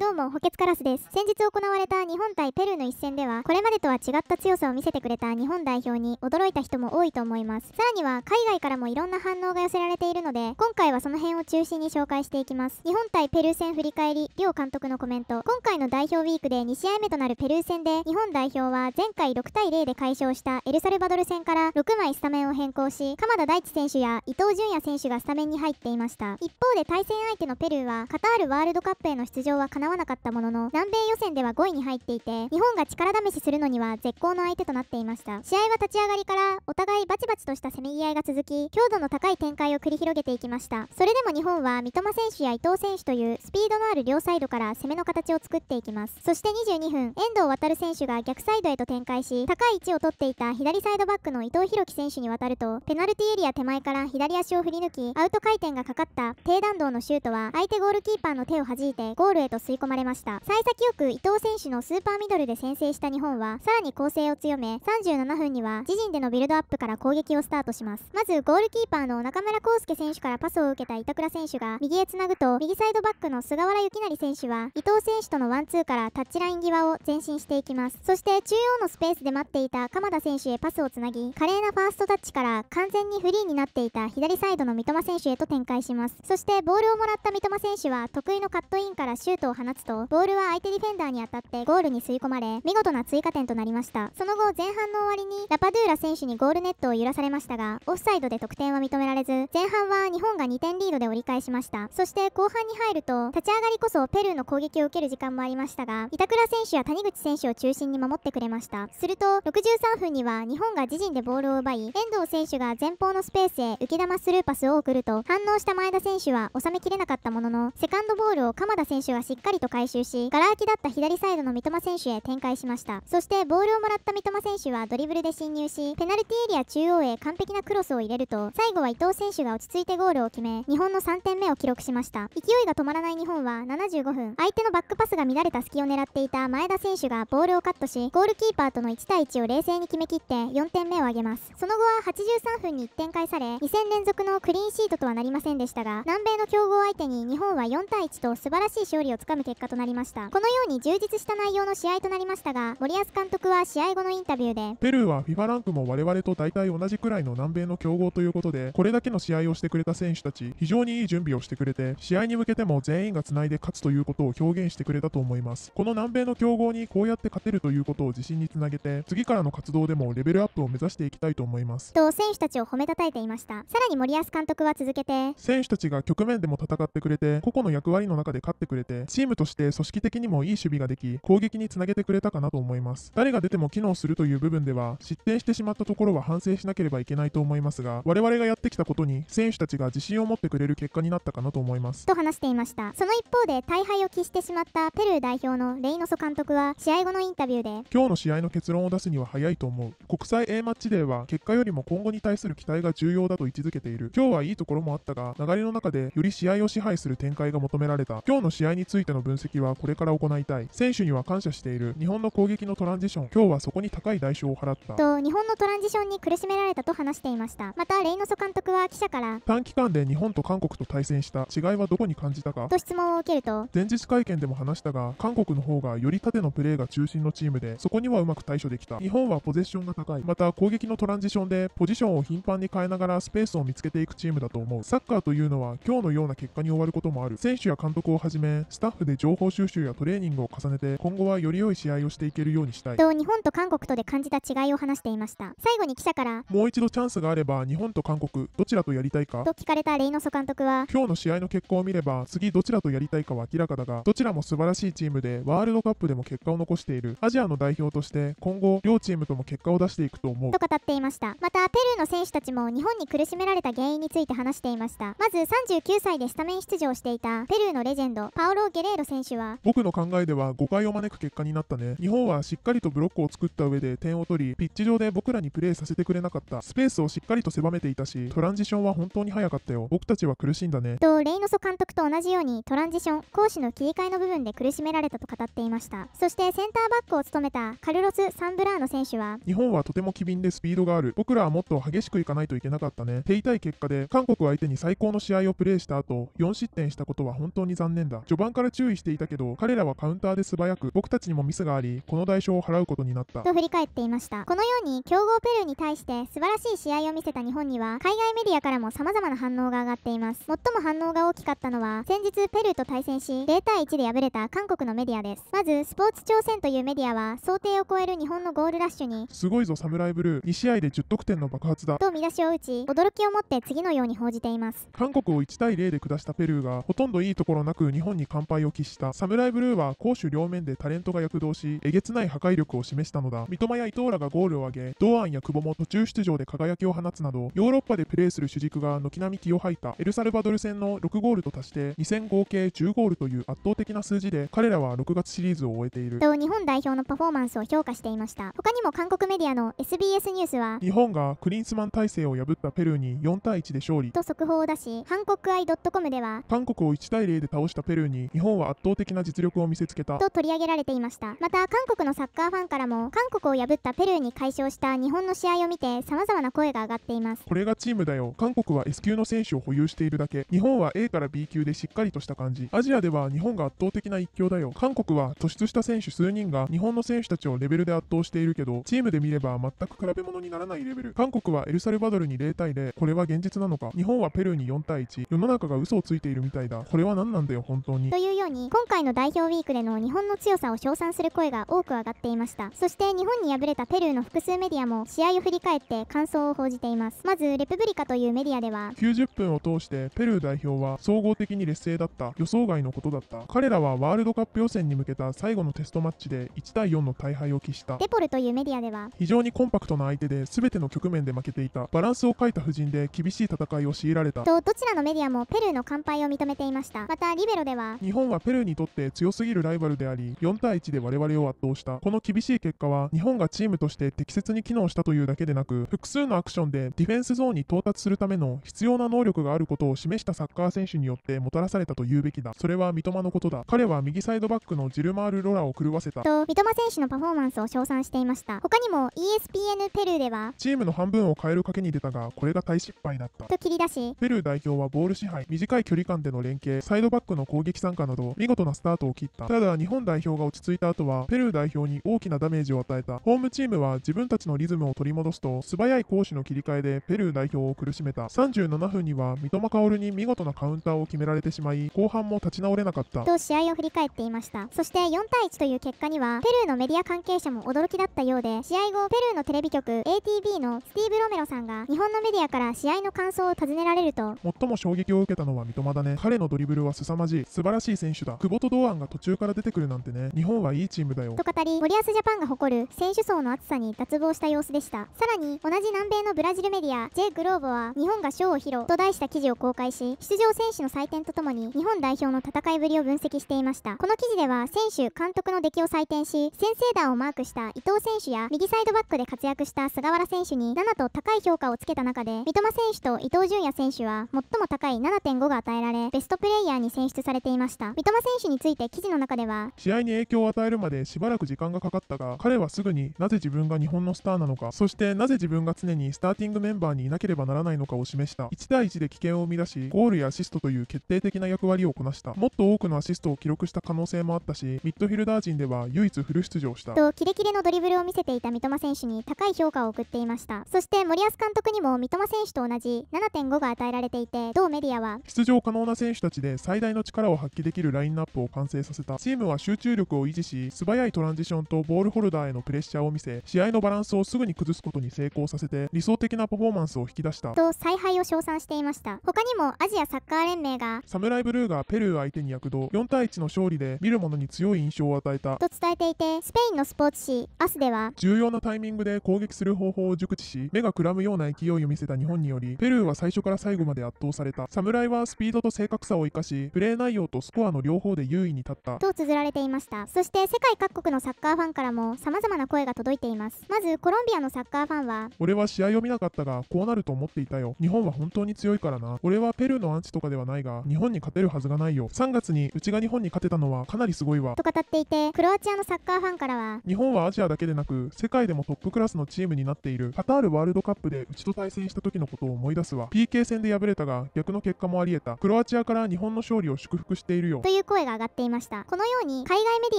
どうも、補欠カラスです。先日行われた日本対ペルーの一戦では、これまでとは違った強さを見せてくれた日本代表に驚いた人も多いと思います。さらには、海外からもいろんな反応が寄せられているので、今回はその辺を中心に紹介していきます。日本対ペルー戦振り返り、両監督のコメント。今回の代表ウィークで2試合目となるペルー戦で、日本代表は前回6対0で快勝したエルサルバドル戦から6枚スタメンを変更し、鎌田大地選手や伊東純也選手がスタメンに入っていました。一方で対戦相手のペルーは、カタールワールドカップへの出場は叶わなかったものの南米予選では5位に入っていて日本が力試しするのには絶好の相手となっていました試合は立ち上がりからお互いバチバチとしたせめぎ合いが続き強度の高い展開を繰り広げていきましたそれでも日本は三笘選手や伊藤選手というスピードのある両サイドから攻めの形を作っていきますそして22分遠藤航選手が逆サイドへと展開し高い位置を取っていた左サイドバックの伊藤洋樹選手に渡るとペナルティエリア手前から左足を振り抜きアウト回転がかかった低弾道のシュートは相手ゴールキーパーの手を弾いてゴールへと吸い込まれました幸先よく伊藤選手のスーパーミドルで先制した日本はさらに攻勢を強め37分には自陣でのビルドアップから攻撃をスタートしますまずゴールキーパーの中村康介選手からパスを受けた板倉選手が右へつなぐと右サイドバックの菅原幸成選手は伊藤選手とのワンツーからタッチライン際を前進していきますそして中央のスペースで待っていた鎌田選手へパスをつなぎ華麗なファーストタッチから完全にフリーになっていた左サイドの三笘選手へと展開しますそしてボールをもらった三笘選手は得意のカットインからシュートを放放つとボールは相手ディフェンダーに当たってゴールに吸い込まれ見事な追加点となりましたその後前半の終わりにラパドゥーラ選手にゴールネットを揺らされましたがオフサイドで得点は認められず前半は日本が2点リードで折り返しましたそして後半に入ると立ち上がりこそペルーの攻撃を受ける時間もありましたが板倉選手や谷口選手を中心に守ってくれましたすると63分には日本が自陣でボールを奪い遠藤選手が前方のスペースへ浮き玉スルーパスを送ると反応した前田選手は収めきれなかったもののセカンドボールを鎌田選手がしっかりりと回収し、ガラ空きだった左サイドの三笘選手へ展開しました。そして、ボールをもらった三笘選手はドリブルで侵入し、ペナルティエリア中央へ完璧なクロスを入れると、最後は伊藤選手が落ち着いてゴールを決め、日本の3点目を記録しました。勢いが止まらない日本は75分、相手のバックパスが乱れた隙を狙っていた前田選手がボールをカットし、ゴールキーパーとの1対1を冷静に決めきって4点目を挙げます。その後は83分に1点返され、2戦連続のクリーンシートとはなりませんでしたが、南米の強豪相手に日本は4対1と素晴らしい勝利をつかむ結果となりましたこのように充実した内容の試合となりましたが森保監督は試合後のインタビューでペルーは FIFA ランクも我々と大体同じくらいの南米の強豪ということでこれだけの試合をしてくれた選手たち非常にいい準備をしてくれて試合に向けても全員がつないで勝つということを表現してくれたと思いますこの南米の強豪にこうやって勝てるということを自信につなげて次からの活動でもレベルアップを目指していきたいと思いますと選手たちを褒めたたえていましたさらに森保監督は続けて選手たちが局面でも戦ってくれて個々の役割の中で勝ってくれてチームームとして組織的にもいい守備ができ、攻撃につなげてくれたかなと思います。誰が出ても機能するという部分では、失点してしまったところは反省しなければいけないと思いますが、我々がやってきたことに、選手たちが自信を持ってくれる結果になったかなと思います。と話していました。その一方で、大敗を喫してしまったペルー代表のレイノソ監督は、試合後のインタビューで、今日の試合の結論を出すには早いと思う。国際 A マッチデーは、結果よりも今後に対する期待が重要だと位置づけている。今日はいいところもあったが、流れの中でより試合を支配する展開が求められた。今日の試合についてのの分析はこれから行いたい。選手には感謝している。日本の攻撃のトランジション、今日はそこに高い代償を払った。と、日本のトランジションに苦しめられたと話していました。また、レイノソ監督は記者から、短期間で日本と韓国と対戦した違いはどこに感じたかと質問を受けると、前日会見でも話したが、韓国の方がより縦のプレーが中心のチームで、そこにはうまく対処できた。日本はポゼッションが高い。また、攻撃のトランジションで、ポジションを頻繁に変えながらスペースを見つけていくチームだと思う。サッカーというのは、今日のような結果に終わることもある。選手や監督をはじめ、スタッフで情報収集やトレーニングを重ねて今後はより良い試合をしていけるようにしたいと日本と韓国とで感じた違いを話していました最後に記者からもう一度チャンスがあれば日本と韓国どちらとやりたいかと聞かれたレイノソ監督は今日の試合の結果を見れば次どちらとやりたいかは明らかだがどちらも素晴らしいチームでワールドカップでも結果を残しているアジアの代表として今後両チームとも結果を出していくと思うと語っていましたまたペルーの選手たちも日本に苦しめられた原因について話していましたまず39歳でスタメン出場していたペルーのレジェンドパオロ・ゲレード選手は僕の考えでは誤解を招く結果になったね日本はしっかりとブロックを作った上で点を取りピッチ上で僕らにプレーさせてくれなかったスペースをしっかりと狭めていたしトランジションは本当に早かったよ僕たちは苦しんだねとレイノソ監督と同じようにトランジション攻守の切り替えの部分で苦しめられたと語っていましたそしてセンターバックを務めたカルロス・サンブラーノ選手は日本はとても機敏でスピードがある僕らはもっと激しくいかないといけなかったね手痛い結果で韓国相手に最高の試合をプレーした後4失点したことは本当に残念だ序盤から注注意していたけど、彼らはカウンターで素早く、僕たちにもミスがあり、この代償を払うことになった。と振り返っていました。このように、強豪ペルーに対して素晴らしい試合を見せた日本には、海外メディアからも様々な反応が上がっています。最も反応が大きかったのは、先日ペルーと対戦し、0対1で敗れた韓国のメディアです。まず、スポーツ朝鮮というメディアは、想定を超える日本のゴールラッシュに、すごいぞサムライブルー、2試合で10得点の爆発だ。と見出しを打ち、驚きをもって次のように報じています。韓国を1対0で下したペルーが、ほとんどいいところなく日本に完敗をしたサムライブルーは攻守両面でタレントが躍動し、えげつない破壊力を示したのだ。三笘や伊藤らがゴールを挙げ、堂安や久保も途中出場で輝きを放つなど、ヨーロッパでプレーする主軸が軒並み気を吐いたエルサルバドル戦の6ゴールと足して、2戦合計10ゴールという圧倒的な数字で、彼らは6月シリーズを終えている。と、日本代表のパフォーマンスを評価していました。他にも韓国メディアの SBS ニュースは、日本がクリンスマン体制を破ったペルーに4対1で勝利。と速報を出し、韓国ッ c o m では、韓国を1対0で倒したペルーに、日本は圧倒的な実力を見せつけたと取り上げられていましたまた韓国のサッカーファンからも韓国を破ったペルーに快勝した日本の試合を見て様々な声が上がっていますこれがチームだよ韓国は S 級の選手を保有しているだけ日本は A から B 級でしっかりとした感じアジアでは日本が圧倒的な一強だよ韓国は突出した選手数人が日本の選手たちをレベルで圧倒しているけどチームで見れば全く比べ物にならないレベル韓国はエルサルバドルに0対0これは現実なのか日本はペルーに4対1世の中が嘘をついているみたいだこれは何なんだよ本当にというようにに今回の代表ウィークでの日本の強さを称賛する声が多く上がっていましたそして日本に敗れたペルーの複数メディアも試合を振り返って感想を報じていますまずレプブリカというメディアでは90分を通してペルー代表は総合的に劣勢だった予想外のことだった彼らはワールドカップ予選に向けた最後のテストマッチで1対4の大敗を喫したデポルというメディアでは非常にコンパクトな相手で全ての局面で負けていたバランスを欠いた布陣で厳しい戦いを強いられたとどちらのメディアもペルーの完敗を認めていましたまたリベロでは日本はペルーにとって強すぎるライバルであり、4対1で我々を圧倒した。この厳しい結果は、日本がチームとして適切に機能したというだけでなく、複数のアクションでディフェンスゾーンに到達するための必要な能力があることを示したサッカー選手によってもたらされたと言うべきだ。それは三笘のことだ。彼は右サイドバックのジルマール・ロラを狂わせた。と、三笘選手のパフォーマンスを称賛していました。他にも ESPN ペルーでは、チームの半分を変える賭けに出たが、これが大失敗だった。と切り出し、ペルー代表はボール支配、短い距離感での連携、サイドバックの攻撃参加など、見事なスタートを切った。ただ、日本代表が落ち着いた後は、ペルー代表に大きなダメージを与えた。ホームチームは自分たちのリズムを取り戻すと、素早い攻守の切り替えでペルー代表を苦しめた。37分には三笘薫に見事なカウンターを決められてしまい、後半も立ち直れなかった。と試合を振り返っていました。そして4対1という結果には、ペルーのメディア関係者も驚きだったようで、試合後、ペルーのテレビ局 ATB のスティーブ・ロメロさんが日本のメディアから試合の感想を尋ねられると、最も衝撃を受けたのは三笘だね。彼のドリブルは凄まじい。素晴らしい選手手だ久保と堂安が途中から出てくるなんてね日本はいいチームだよと語り森保ジャパンが誇る選手層の厚さに脱帽した様子でしたさらに同じ南米のブラジルメディア J グローブは日本が賞を披露と題した記事を公開し出場選手の採点とともに日本代表の戦いぶりを分析していましたこの記事では選手監督の出来を採点し先制弾をマークした伊藤選手や右サイドバックで活躍した菅原選手に7と高い評価をつけた中で三笘選手と伊東純也選手は最も高い7.5が与えられベストプレイヤーに選出されていました三三笘選手について記事の中では試合に影響を与えるまでしばらく時間がかかったが彼はすぐになぜ自分が日本のスターなのかそしてなぜ自分が常にスターティングメンバーにいなければならないのかを示した1対1で危険を生み出しゴールやアシストという決定的な役割をこなしたもっと多くのアシストを記録した可能性もあったしミッドフィルダー陣では唯一フル出場したとキレキレのドリブルを見せていた三笘選手に高い評価を送っていましたそして森保監督にも三笘選手と同じ7.5が与えられていて同メディアは出場可能な選手たちで最大の力を発揮できるラインナップを完成させた。チームは集中力を維持し、素早いトランジションとボールホルダーへのプレッシャーを見せ、試合のバランスをすぐに崩すことに成功させて、理想的なパフォーマンスを引き出した。と、采配を称賛していました。他にもアジアサッカー連盟が、サムライブルーがペルー相手に躍動、4対1の勝利で見る者に強い印象を与えた。と伝えていて、スペインのスポーツ紙、アスでは、重要なタイミングで攻撃する方法を熟知し、目がくらむような勢いを見せた日本により、ペルーは最初から最後まで圧倒された。侍はスピードと正確さを生かし、プレー内容とスコアの量両方で優位に立ったと綴られていましたそして世界各国のサッカーファンからも様々な声が届いていますまずコロンビアのサッカーファンは俺は試合を見なかったがこうなると思っていたよ日本は本当に強いからな俺はペルーのアンチとかではないが日本に勝てるはずがないよ3月にうちが日本に勝てたのはかなりすごいわと語っていてクロアチアのサッカーファンからは日本はアジアだけでなく世界でもトップクラスのチームになっているカタールワールドカップでうちと対戦した時のことを思い出すわ PK 戦で敗れたが逆の結果もあり得たクロアチアから日本の勝利を祝福しているよといういう声が上がっていましたこのように海外メデ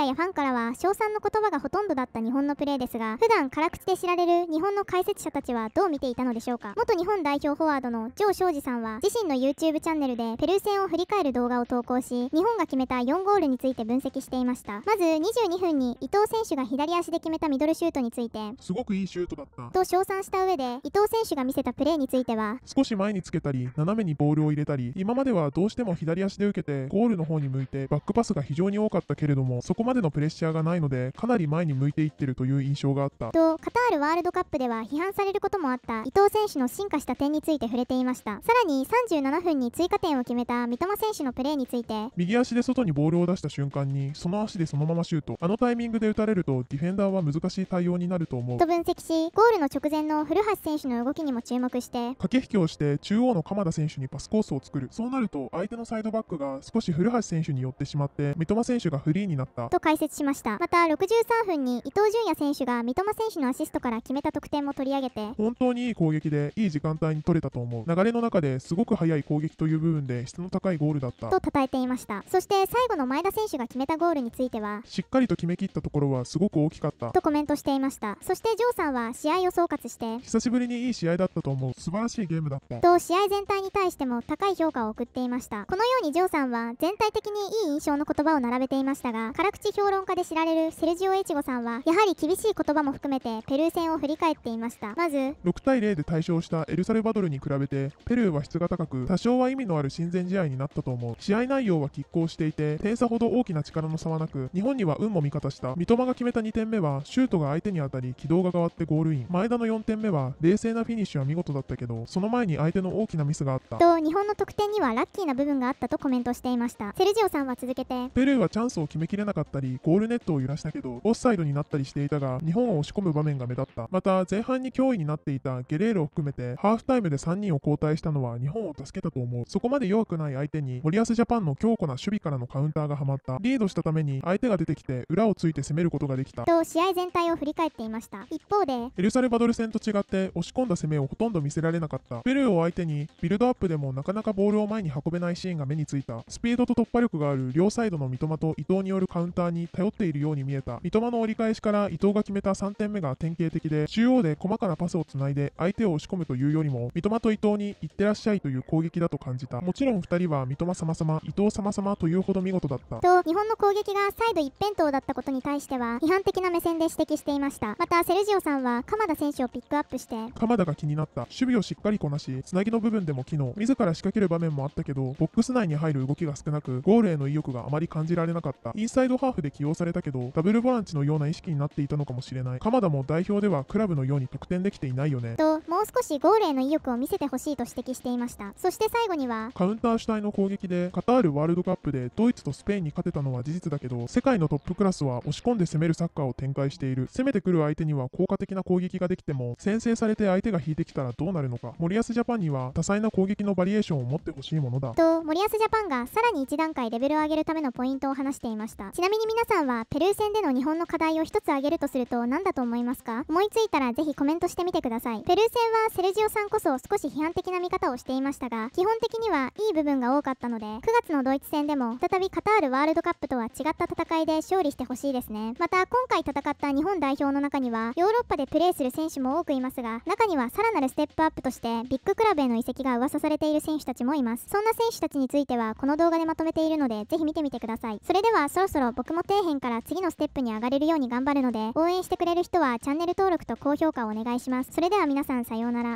ィアやファンからは称賛の言葉がほとんどだった日本のプレーですが普段辛口で知られる日本の解説者たちはどう見ていたのでしょうか元日本代表フォワードの城庄司さんは自身の YouTube チャンネルでペルー戦を振り返る動画を投稿し日本が決めた4ゴールについて分析していましたまず22分に伊藤選手が左足で決めたミドルシュートについてすごくいいシュートだったと称賛した上で伊藤選手が見せたプレーについては少し前につけたり斜めにボールを入れたり今まではどうしても左足で受けてゴールの方に向いいて、バックパスが非常に多かったけれども、そこまでのプレッシャーがないので、かなり前に向いていってるという印象があった。と、カタールワールドカップでは批判されることもあった伊藤選手の進化した点について触れていました。さらに37分に追加点を決めた三笘選手のプレーについて、右足で外にボールを出した瞬間に、その足でそのままシュート、あのタイミングで打たれると、ディフェンダーは難しい対応になると思う。と分析し、ゴールの直前の古橋選手の動きにも注目して、駆け引きをして、中央の鎌田選手にパスコースを作る。そうなると、相手のサイドバックが少し古橋選手手に寄ってしまって三笘選手がフリーになったと解説しましたまた63分に伊東純也選手が三笘選手のアシストから決めた得点も取り上げて本当にいい攻撃でいい時間帯に取れたと思う流れの中ですごく速い攻撃という部分で質の高いゴールだったと称えていましたそして最後の前田選手が決めたゴールについてはしっかりと決めきったところはすごく大きかったとコメントしていましたそしてジョーさんは試合を総括して久しぶりにいい試合だったと思う素晴らしいゲームだったと試合全体に対しても高い評価を送っていましたこのようにジョーさんは全体的ににいい印象の言葉を並べていましたが辛口評論家で知られるセルジオ越後さんはやはり厳しい言葉も含めてペルー戦を振り返っていましたまず6対0で大勝したエルサルバドルに比べてペルーは質が高く多少は意味のある親善試合になったと思う試合内容は拮抗していて点差ほど大きな力の差はなく日本には運も味方した三笘が決めた2点目はシュートが相手に当たり軌道が変わってゴールイン前田の4点目は冷静なフィニッシュは見事だったけどその前に相手の大きなミスがあったと日本の得点にはラッキーな部分があったとコメントしていましたセルジオオさんは続けてペルーはチャンスを決めきれなかったりゴールネットを揺らしたけどオフサイドになったりしていたが日本を押し込む場面が目立ったまた前半に脅威になっていたゲレーロを含めてハーフタイムで3人を交代したのは日本を助けたと思うそこまで弱くない相手に森保ジャパンの強固な守備からのカウンターがはまったリードしたために相手が出てきて裏をついて攻めることができたと試合全体を振り返っていました一方でエルサルバドル戦と違って押し込んだ攻めをほとんど見せられなかったペルーを相手にビルドアップでもなかなかボールを前に運べないシーンが目についたスピードと突破力がある両サイドの三笘と伊藤によるカウンターに頼っているように見えた。三笘の折り返しから伊藤が決めた3点目が典型的で、中央で細かなパスをつないで相手を押し込むというよりも、三笘と伊藤に行ってらっしゃいという攻撃だと感じた。もちろん2人は三笘様様、伊藤様様というほど見事だった。と、日本の攻撃がサイド一辺倒だったことに対しては、批判的な目線で指摘していました。また、セルジオさんは鎌田選手をピックアップして、鎌田が気になった。守備をしっかりこなし、つなぎの部分でも機能、自ら仕掛ける場面もあったけど、ボックス内に入る動きが少なく、ゴールルへの意欲があまり感じられなかった。インサイドハーフで起用されたけど、ダブルボランチのような意識になっていたのかもしれない。鎌田も代表ではクラブのように得点できていないよね。と、もう少しゴールへの意欲を見せてほしいと指摘していました。そして最後には、カウンター主体の攻撃で、カタールワールドカップでドイツとスペインに勝てたのは事実だけど、世界のトップクラスは押し込んで攻めるサッカーを展開している。攻めてくる相手には効果的な攻撃ができても、先制されて相手が引いてきたらどうなるのか。森保ジャパンには多彩な攻撃のバリエーションを持ってほしいものだ。と、森保ジャパンがさらに1段階でレベルを上げるためのポイントを話していましたちなみに皆さんはペルー戦での日本の課題を1つ挙げるとすると何だと思いますか思いついたらぜひコメントしてみてくださいペルー戦はセルジオさんこそ少し批判的な見方をしていましたが基本的にはいい部分が多かったので9月のドイツ戦でも再びカタールワールドカップとは違った戦いで勝利してほしいですねまた今回戦った日本代表の中にはヨーロッパでプレーする選手も多くいますが中にはさらなるステップアップとしてビッグクラブへの移籍が噂されている選手たちもいますそんな選手たちについてはこの動画でまとめているのでので、ぜひ見てみてください。それではそろそろ僕も底辺から次のステップに上がれるように頑張るので、応援してくれる人はチャンネル登録と高評価をお願いします。それでは皆さんさようなら。